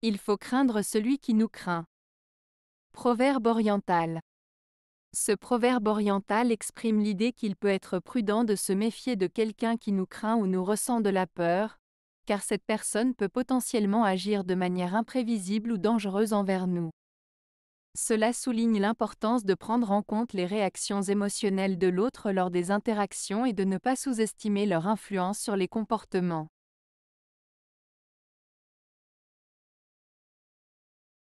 Il faut craindre celui qui nous craint. Proverbe oriental. Ce proverbe oriental exprime l'idée qu'il peut être prudent de se méfier de quelqu'un qui nous craint ou nous ressent de la peur, car cette personne peut potentiellement agir de manière imprévisible ou dangereuse envers nous. Cela souligne l'importance de prendre en compte les réactions émotionnelles de l'autre lors des interactions et de ne pas sous-estimer leur influence sur les comportements.